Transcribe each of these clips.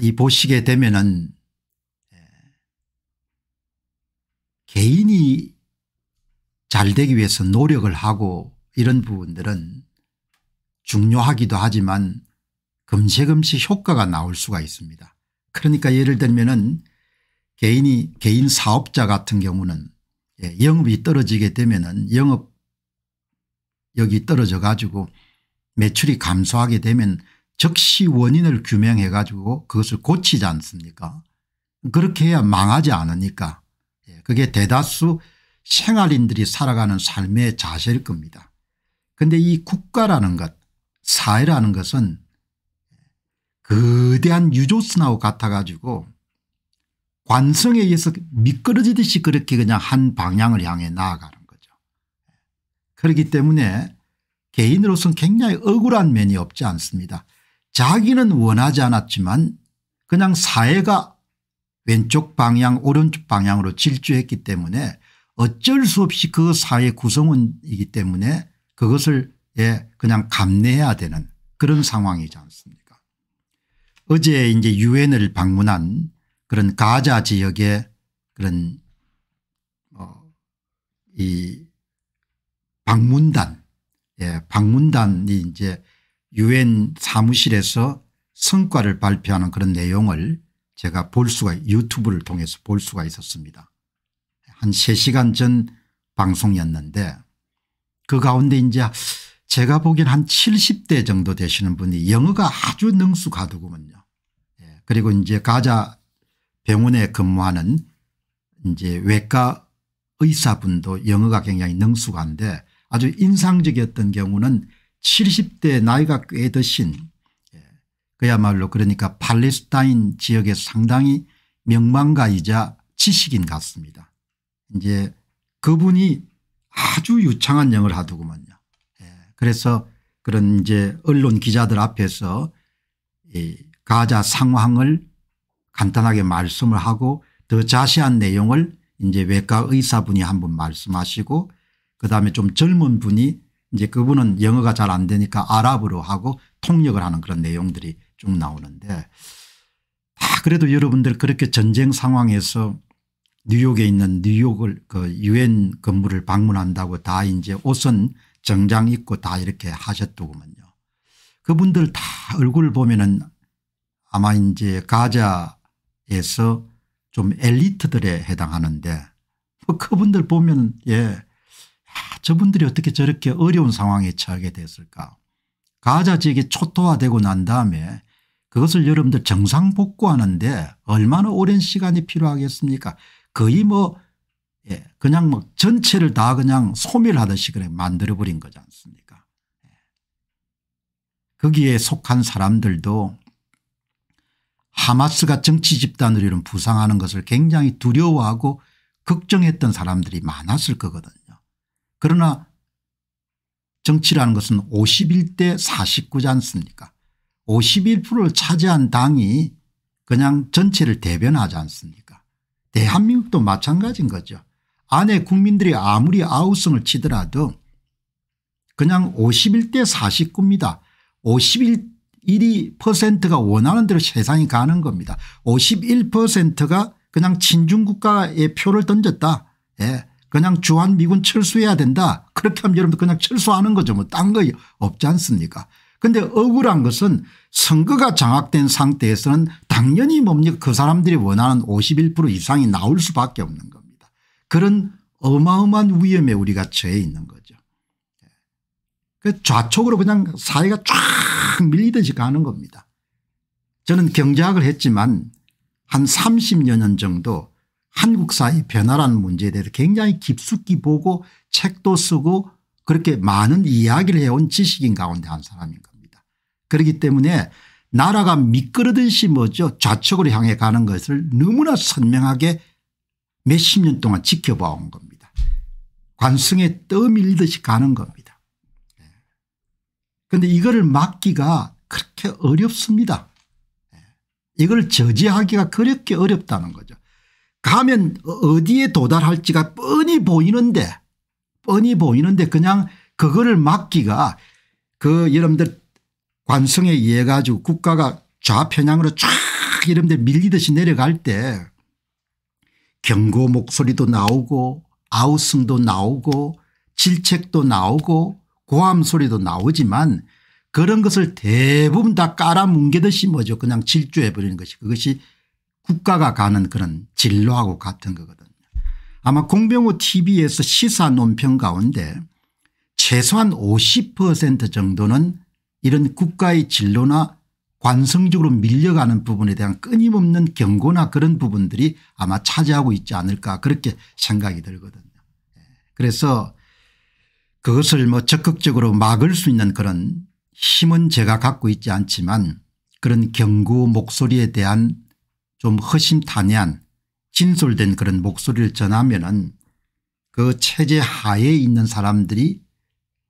이 보시게 되면은 예, 개인이 잘 되기 위해서 노력을 하고 이런 부분들은 중요하기도 하지만 금세금세 효과가 나올 수가 있습니다. 그러니까 예를 들면은 개인이 개인 사업자 같은 경우는 예, 영업이 떨어지게 되면은 영업 여기 떨어져 가지고 매출이 감소하게 되면 즉시 원인을 규명해 가지고 그것을 고치지 않습니까 그렇게 해야 망하지 않으니까 예, 그게 대다수 생활인들이 살아가는 삶의 자세일 겁니다. 그런데 이 국가라는 것 사회라는 것은 거대한 유조선하고 같아가지고 관성에 의해서 미끄러지듯이 그렇게 그냥 한 방향을 향해 나아가는 거죠. 그렇기 때문에 개인으로서는 굉장히 억울한 면이 없지 않습니다. 자기는 원하지 않았지만 그냥 사회가 왼쪽 방향 오른쪽 방향으로 질주했기 때문에 어쩔 수 없이 그 사회 구성원이기 때문에 그것을 예 그냥 감내해야 되는 그런 상황이지 않습니까 어제 이제 유엔을 방문한 그런 가자 지역의 그런 어이 방문단 예 방문단이 이제 유엔 사무실에서 성과를 발표하는 그런 내용을 제가 볼 수가 유튜브를 통해서 볼 수가 있었습니다. 한 3시간 전 방송이었는데 그 가운데 이제 제가 보기엔 한 70대 정도 되시는 분이 영어가 아주 능숙하더군요. 예, 그리고 이제 가자 병원에 근무하는 이제 외과 의사분도 영어가 굉장히 능숙한데 아주 인상적이었던 경우는 70대 나이가 꽤 드신 예, 그야말로 그러니까 팔레스타인 지역에 상당히 명망가이자 지식인 같습니다. 이제 그분이 아주 유창한 영을 하더구만요. 예, 그래서 그런 이제 언론 기자들 앞에서 가자 상황을 간단하게 말씀을 하고 더 자세한 내용을 이제 외과 의사분이 한분 말씀하시고 그다음에 좀 젊은 분이 이제 그분은 영어가 잘 안 되니까 아랍어로 하고 통역을 하는 그런 내용들이 쭉 나오는데 아 그래도 여러분들 그렇게 전쟁 상황에서 뉴욕에 있는 뉴욕을 그 유엔 건물을 방문한다고 다 이제 옷은 정장 입고 다 이렇게 하셨더구먼요. 그분들 다 얼굴 보면은 아마 이제 가자에서 좀 엘리트들에 해당하는데 뭐 그분들 보면 예 저분들이 어떻게 저렇게 어려운 상황에 처하게 됐을까 가자 지역이 초토화되고 난 다음에 그것을 여러분들 정상 복구하는데 얼마나 오랜 시간이 필요하겠습니까 거의 뭐 예, 그냥 뭐 전체를 다 그냥 소멸하듯이 그래 만들어버린 거지 않습니까 예. 거기에 속한 사람들도 하마스가 정치 집단으로 이런 부상하는 것을 굉장히 두려워하고 걱정했던 사람들이 많았을 거거든요. 그러나 정치라는 것은 51대 49지 않습니까 51%를 차지한 당이 그냥 전체를 대변하지 않습니까 대한민국도 마찬가지인 거죠. 안에 국민들이 아무리 아우성을 치더라도 그냥 51대 49입니다. 51%가 원하는 대로 세상이 가는 겁니다. 51%가 그냥 친중국가의 표를 던졌다. 예. 그냥 주한미군 철수해야 된다. 그렇게 하면 여러분들 그냥 철수하는 거죠. 뭐 딴 거 없지 않습니까 근데 억울한 것은 선거가 장악된 상태에서는 당연히 뭡니까 그 사람들이 원하는 51% 이상이 나올 수밖에 없는 겁니다. 그런 어마어마한 위험에 우리가 처해 있는 거죠. 그 좌측으로 그냥 사회가 쫙 밀리듯이 가는 겁니다. 저는 경제학을 했지만 한 30여 년 정도 한국사의 변화라는 문제에 대해서 굉장히 깊숙이 보고 책도 쓰고 그렇게 많은 이야기를 해온 지식인 가운데 한 사람인 겁니다. 그렇기 때문에 나라가 미끄러듯이 뭐죠 좌측으로 향해 가는 것을 너무나 선명하게 몇 십 년 동안 지켜봐온 겁니다. 관성에 떠밀듯이 가는 겁니다. 그런데 예. 이거를 막기가 그렇게 어렵습니다. 예. 이걸 저지하기가 그렇게 어렵다는 거죠. 가면 어디에 도달할지가 뻔히 보이는데 뻔히 보이는데 그냥 그거를 막기가 그 여러분들 관성에 의해 가지고 국가가 좌편향으로 쫙 이런데 밀리듯이 내려갈 때 경고 목소리도 나오고 아우성도 나오고 질책도 나오고 고함 소리도 나오지만 그런 것을 대부분 다 깔아뭉개듯이 뭐죠 그냥 질주해버리는 것이 그것이 국가가 가는 그런 진로하고 같은 거거든요. 아마 공병호 tv에서 시사 논평 가운데 최소한 50% 정도는 이런 국가의 진로나 관성적으로 밀려가는 부분에 대한 끊임없는 경고나 그런 부분들이 아마 차지하고 있지 않을까 그렇게 생각이 들거든요. 예. 그래서 그것을 뭐 적극적으로 막을 수 있는 그런 힘은 제가 갖고 있지 않지만 그런 경고 목소리에 대한 좀 허심탄회한 진솔된 그런 목소리를 전하면은 그 체제 하에 있는 사람들이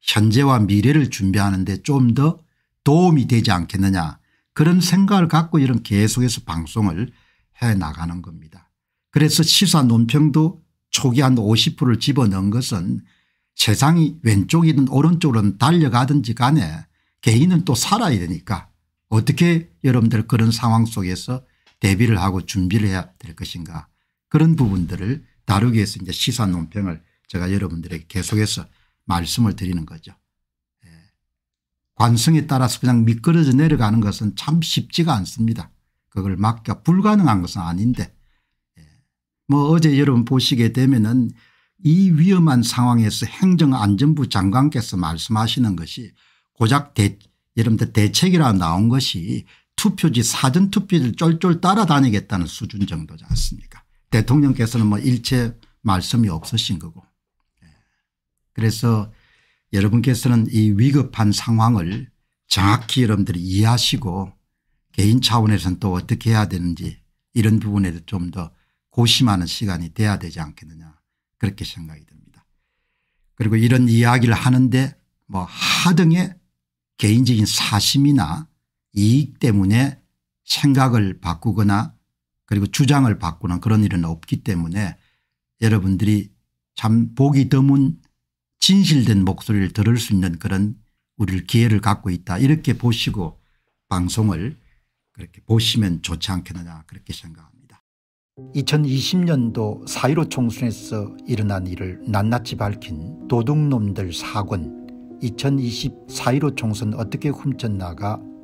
현재와 미래를 준비하는데 좀 더 도움이 되지 않겠느냐 그런 생각을 갖고 이런 계속해서 방송을 해나가는 겁니다. 그래서 시사 논평도 초기 한 50%를 집어넣은 것은 세상이 왼쪽이든 오른쪽으로 달려가든지 간에 개인은 또 살아야 되니까 어떻게 여러분들 그런 상황 속에서 대비를 하고 준비를 해야 될 것인가 그런 부분들을 다루기 위해서 이제 시사 논평을 제가 여러분들에게 계속해서 말씀을 드리는 거죠. 예. 관성에 따라서 그냥 미끄러져 내려가는 것은 참 쉽지가 않습니다. 그걸 막기가 불가능한 것은 아닌데 예. 뭐 어제 여러분 보시게 되면은 이 위험한 상황에서 행정안전부 장관께서 말씀하시는 것이 고작 대, 여러분들 대책이라 나온 것이 투표지 사전 투표지를 쫄쫄 따라다니겠다는 수준 정도지 않습니까 대통령께서는 뭐 일체 말씀이 없으신 거고 예. 그래서 여러분께서는 이 위급한 상황을 정확히 여러분들이 이해하시고 개인 차원에서는 또 어떻게 해야 되는지 이런 부분에 좀더 고심하는 시간이 돼야 되지 않겠느냐 그렇게 생각이 듭니다. 그리고 이런 이야기를 하는데 뭐 하등의 개인적인 사심이나 이익 때문에 생각을 바꾸거나 그리고 주장을 바꾸는 그런 일은 없기 때문에 여러분들이 참 보기 드문 진실된 목소리를 들을 수 있는 그런 우리를 기회를 갖고 있다 이렇게 보시고 방송을 그렇게 보시면 좋지 않겠느냐 그렇게 생각합니다. 2020년도 4.15 총선에서 일어난 일을 낱낱이 밝힌 도둑놈들 사권 2020 4.15 총선 어떻게 훔쳤나가